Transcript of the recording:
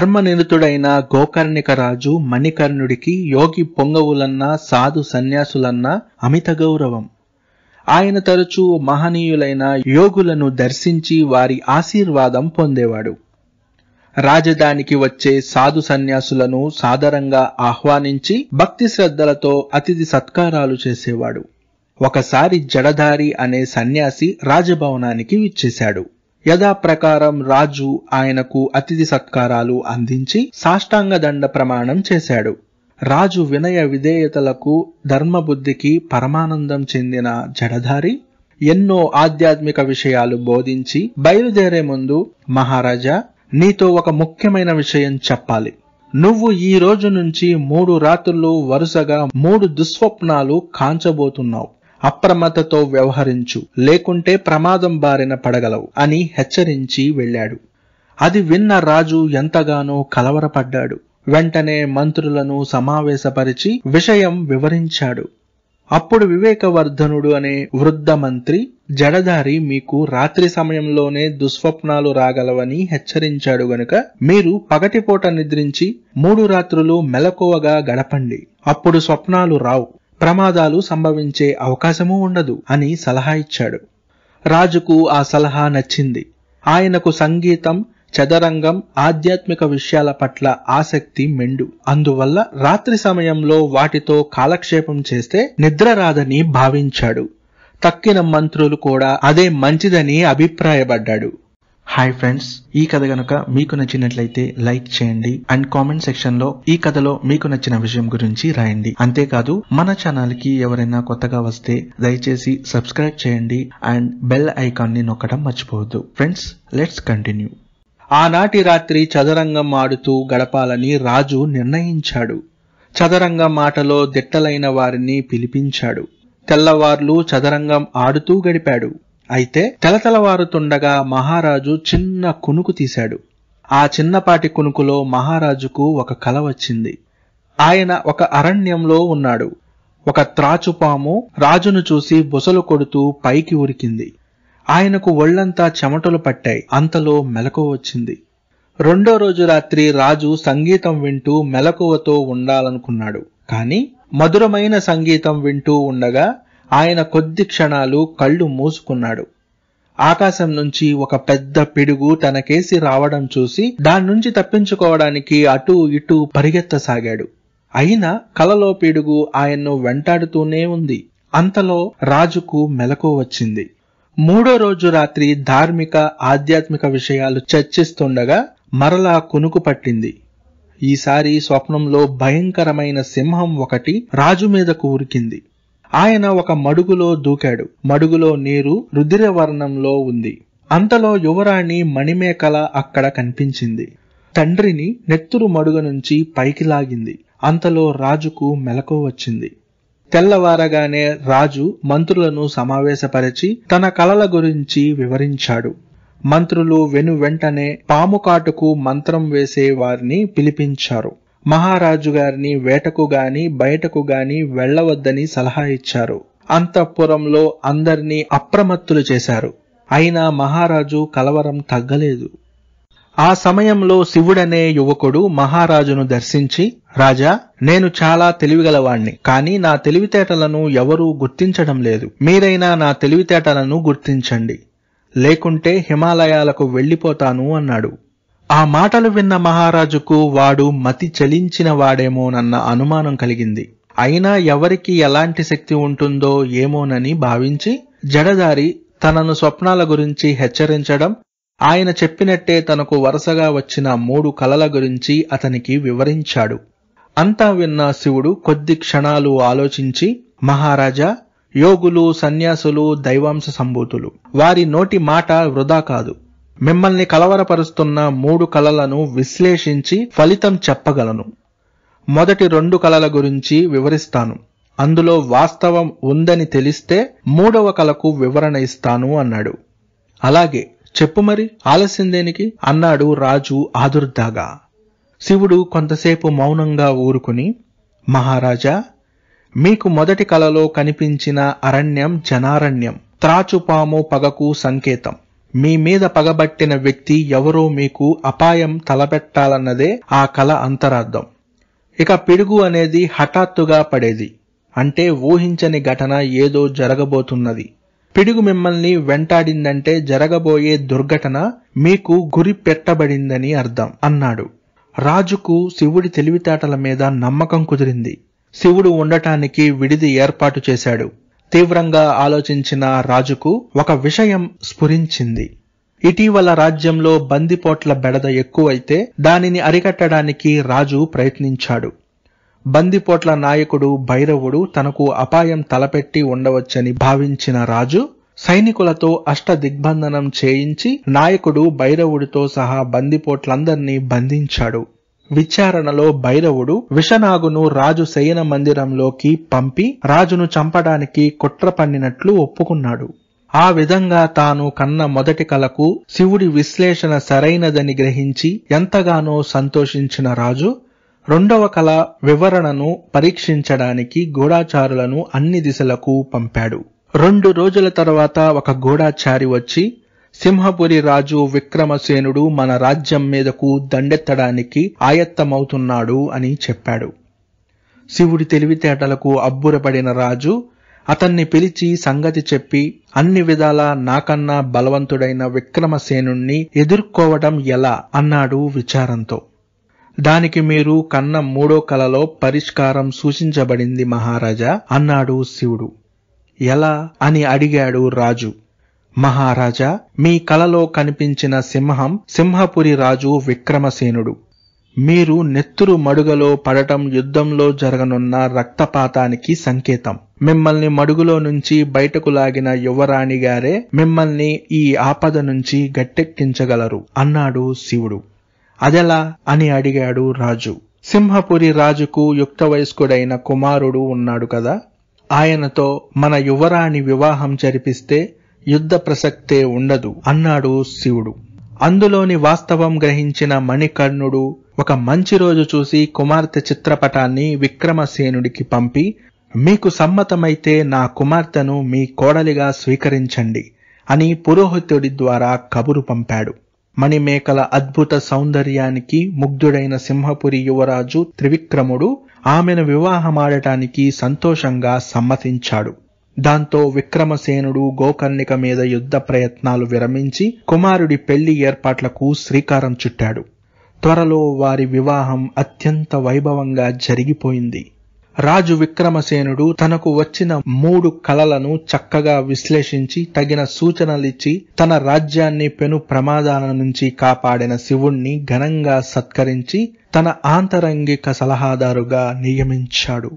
ధర్మనిరతుడైన గోకర్ణిక రాజు మణికర్ణుడికి యోగి పొంగవులన్నా సాధు సన్యాసులన్నా అమిత గౌరవం ఆయన తరచూ మహనీయులైన యోగులను దర్శించి వారి ఆశీర్వాదం పొందేవాడు రాజధానికి వచ్చే సాధు సన్యాసులను సాదరంగా ఆహ్వానించి భక్తి శ్రద్ధలతో అతిథి సత్కారాలు చేసేవాడు ఒకసారి జడధారి అనే సన్యాసి రాజభవనానికి విచ్చేశాడు యథాప్రకారం రాజు ఆయనకు అతిథి సత్కారాలు అందించి సాష్టాంగ దండ ప్రమాణం చేశాడు రాజు వినయ విధేయతలకు ధర్మబుద్ధికి పరమానందం చెందిన జడధారి ఎన్నో ఆధ్యాత్మిక విషయాలు బోధించి బయలుదేరే ముందు మహారాజా నీతో ఒక ముఖ్యమైన విషయం చెప్పాలి నువ్వు ఈ రోజు నుంచి మూడు రాత్రులు వరుసగా మూడు దుస్వప్నాలు కాంచబోతున్నావు అప్రమత్తతో వ్యవహరించు లేకుంటే ప్రమాదం బారిన పడగలవు అని హెచ్చరించి వెళ్ళాడు అది విన్న రాజు ఎంతగానో కలవరపడ్డాడు వెంటనే మంత్రులను సమావేశపరిచి విషయం వివరించాడు అప్పుడు వివేకవర్ధనుడు అనే వృద్ధ మంత్రి జడదారి మీకు రాత్రి సమయంలోనే దుస్వప్నాలు రాగలవని హెచ్చరించాడు గనుక మీరు పగటిపూట నిద్రించి మూడు రాత్రులు మెలకువగా గడపండి అప్పుడు స్వప్నాలు రావు ప్రమాదాలు సంభవించే అవకాశమూ ఉండదు అని సలహా ఇచ్చాడు రాజుకు ఆ సలహా నచ్చింది ఆయనకు సంగీతం చదరంగం ఆధ్యాత్మిక విషయాల పట్ల ఆసక్తి మెండు అందువల్ల రాత్రి సమయంలో వాటితో కాలక్షేపం చేస్తే నిద్ర రాదని భావించాడు తక్కిన మంత్రులు కూడా అదే మంచిదని అభిప్రాయపడ్డాడు హాయ్ ఫ్రెండ్స్ ఈ కథ గనుక మీకు నచ్చినట్లయితే లైక్ చేయండి అండ్ కామెంట్ సెక్షన్ లో ఈ కథలో మీకు నచ్చిన విషయం గురించి రాయండి అంతేకాదు మన ఛానల్ కి ఎవరైనా కొత్తగా వస్తే దయచేసి సబ్స్క్రైబ్ చేయండి అండ్ బెల్ ఐకాన్ ని నొక్కడం మర్చిపోవద్దు ఫ్రెండ్స్ లెట్స్ కంటిన్యూ ఆనాటి రాత్రి చదరంగం ఆడుతూ గడపాలని రాజు నిర్ణయించాడు చదరంగం ఆటలో దిట్టలైన వారిని పిలిపించాడు తెల్లవార్లు చదరంగం ఆడుతూ గడిపాడు అయితే తెలతెలవారుతుండగా మహారాజు చిన్న కునుకు తీశాడు ఆ చిన్నపాటి కునుకులో మహారాజుకు ఒక కల వచ్చింది ఆయన ఒక అరణ్యంలో ఉన్నాడు ఒక త్రాచుపాము రాజును చూసి బుసలు కొడుతూ పైకి ఉరికింది ఆయనకు ఒళ్లంతా చెమటలు పట్టాయి అంతలో మెలకువ వచ్చింది రెండో రోజు రాత్రి రాజు సంగీతం వింటూ మెలకువతో ఉండాలనుకున్నాడు కాని మధురమైన సంగీతం వింటూ ఉండగా ఆయన కొద్ది క్షణాలు కళ్ళు మూసుకున్నాడు ఆకాశం నుంచి ఒక పెద్ద పిడుగు తనకేసి రావడం చూసి దాని నుంచి తప్పించుకోవడానికి అటూ ఇటూ పరిగెత్తసాగాడు అయినా కలలో పిడుగు ఆయన్ను వెంటాడుతూనే ఉంది అంతలో రాజుకు మెలకు వచ్చింది మూడో రోజు రాత్రి ధార్మిక ఆధ్యాత్మిక విషయాలు చర్చిస్తుండగా మరలా కునుకు పట్టింది ఈసారి స్వప్నంలో భయంకరమైన సింహం ఒకటి రాజు మీద కూరికింది ఆయన ఒక మడుగులో దూకాడు మడుగులో నీరు వర్ణంలో ఉంది అంతలో యువరాణి మణిమేకల అక్కడ కనిపించింది తండ్రిని నెత్తురు మడుగ నుంచి పైకి లాగింది అంతలో రాజుకు మెలకు వచ్చింది తెల్లవారగానే రాజు మంత్రులను సమావేశపరిచి తన కలల గురించి వివరించాడు మంత్రులు వెను వెంటనే పాము కాటుకు మంత్రం వేసే వారిని పిలిపించారు మహారాజు గారిని వేటకు గాని బయటకు గాని వెళ్లవద్దని సలహా ఇచ్చారు అంతఃపురంలో అందరినీ అప్రమత్తులు చేశారు అయినా మహారాజు కలవరం తగ్గలేదు ఆ సమయంలో శివుడనే యువకుడు మహారాజును దర్శించి రాజా నేను చాలా తెలివిగలవాణ్ణి కానీ నా తెలివితేటలను ఎవరూ గుర్తించడం లేదు మీరైనా నా తెలివితేటలను గుర్తించండి లేకుంటే హిమాలయాలకు వెళ్ళిపోతాను అన్నాడు ఆ మాటలు విన్న మహారాజుకు వాడు మతి చలించిన వాడేమోనన్న అనుమానం కలిగింది అయినా ఎవరికి ఎలాంటి శక్తి ఉంటుందో ఏమోనని భావించి జడదారి తనను స్వప్నాల గురించి హెచ్చరించడం ఆయన చెప్పినట్టే తనకు వరుసగా వచ్చిన మూడు కలల గురించి అతనికి వివరించాడు అంతా విన్న శివుడు కొద్ది క్షణాలు ఆలోచించి మహారాజా యోగులు సన్యాసులు దైవాంశ సంభూతులు వారి నోటి మాట వృధా కాదు మిమ్మల్ని కలవరపరుస్తున్న మూడు కళలను విశ్లేషించి ఫలితం చెప్పగలను మొదటి రెండు కళల గురించి వివరిస్తాను అందులో వాస్తవం ఉందని తెలిస్తే మూడవ కళకు వివరణ ఇస్తాను అన్నాడు అలాగే చెప్పు మరి ఆలస్యందేనికి దేనికి అన్నాడు రాజు ఆదుర్దాగా శివుడు కొంతసేపు మౌనంగా ఊరుకుని మహారాజా మీకు మొదటి కలలో కనిపించిన అరణ్యం జనారణ్యం త్రాచుపాము పగకు సంకేతం మీ మీద పగబట్టిన వ్యక్తి ఎవరో మీకు అపాయం తలపెట్టాలన్నదే ఆ కళ అంతరార్థం ఇక పిడుగు అనేది హఠాత్తుగా పడేది అంటే ఊహించని ఘటన ఏదో జరగబోతున్నది పిడుగు మిమ్మల్ని వెంటాడిందంటే జరగబోయే దుర్ఘటన మీకు గురి పెట్టబడిందని అర్థం అన్నాడు రాజుకు శివుడి తెలివితేటల మీద నమ్మకం కుదిరింది శివుడు ఉండటానికి విడిది ఏర్పాటు చేశాడు తీవ్రంగా ఆలోచించిన రాజుకు ఒక విషయం స్ఫురించింది ఇటీవల రాజ్యంలో బందిపోట్ల బెడద ఎక్కువైతే దానిని అరికట్టడానికి రాజు ప్రయత్నించాడు బందిపోట్ల నాయకుడు భైరవుడు తనకు అపాయం తలపెట్టి ఉండవచ్చని భావించిన రాజు సైనికులతో అష్ట దిగ్బంధనం చేయించి నాయకుడు భైరవుడితో సహా బందిపోట్లందర్నీ బంధించాడు విచారణలో భైరవుడు విషనాగును రాజు శయన మందిరంలోకి పంపి రాజును చంపడానికి కుట్ర పన్నినట్లు ఒప్పుకున్నాడు ఆ విధంగా తాను కన్న మొదటి కలకు శివుడి విశ్లేషణ సరైనదని గ్రహించి ఎంతగానో సంతోషించిన రాజు రెండవ కల వివరణను పరీక్షించడానికి గూఢాచారులను అన్ని దిశలకు పంపాడు రెండు రోజుల తర్వాత ఒక గూఢాచారి వచ్చి సింహపురి రాజు విక్రమసేనుడు మన రాజ్యం మీదకు దండెత్తడానికి ఆయత్తమవుతున్నాడు అని చెప్పాడు శివుడి తెలివితేటలకు అబ్బురపడిన రాజు అతన్ని పిలిచి సంగతి చెప్పి అన్ని విధాలా నాకన్నా బలవంతుడైన విక్రమసేనుణ్ణి ఎదుర్కోవడం ఎలా అన్నాడు విచారంతో దానికి మీరు కన్న మూడో కలలో పరిష్కారం సూచించబడింది మహారాజా అన్నాడు శివుడు ఎలా అని అడిగాడు రాజు మహారాజా మీ కలలో కనిపించిన సింహం సింహపురి రాజు విక్రమసేనుడు మీరు నెత్తురు మడుగలో పడటం యుద్ధంలో జరగనున్న రక్తపాతానికి సంకేతం మిమ్మల్ని మడుగులో నుంచి బయటకు లాగిన యువరాణి గారే మిమ్మల్ని ఈ ఆపద నుంచి గట్టెక్కించగలరు అన్నాడు శివుడు అదెలా అని అడిగాడు రాజు సింహపురి రాజుకు యుక్త వయస్కుడైన కుమారుడు ఉన్నాడు కదా ఆయనతో మన యువరాణి వివాహం జరిపిస్తే యుద్ధ ప్రసక్తే ఉండదు అన్నాడు శివుడు అందులోని వాస్తవం గ్రహించిన మణికర్ణుడు ఒక మంచి రోజు చూసి కుమార్తె చిత్రపటాన్ని విక్రమసేనుడికి పంపి మీకు సమ్మతమైతే నా కుమార్తెను మీ కోడలిగా స్వీకరించండి అని పురోహితుడి ద్వారా కబురు పంపాడు మణిమేకల అద్భుత సౌందర్యానికి ముగ్ధుడైన సింహపురి యువరాజు త్రివిక్రముడు ఆమెను వివాహమాడటానికి సంతోషంగా సమ్మతించాడు దాంతో విక్రమసేనుడు గోకర్ణిక మీద యుద్ధ ప్రయత్నాలు విరమించి కుమారుడి పెళ్లి ఏర్పాట్లకు శ్రీకారం చుట్టాడు త్వరలో వారి వివాహం అత్యంత వైభవంగా జరిగిపోయింది రాజు విక్రమసేనుడు తనకు వచ్చిన మూడు కలలను చక్కగా విశ్లేషించి తగిన సూచనలిచ్చి తన రాజ్యాన్ని పెను ప్రమాదాల నుంచి కాపాడిన శివుణ్ణి ఘనంగా సత్కరించి తన ఆంతరంగిక సలహాదారుగా నియమించాడు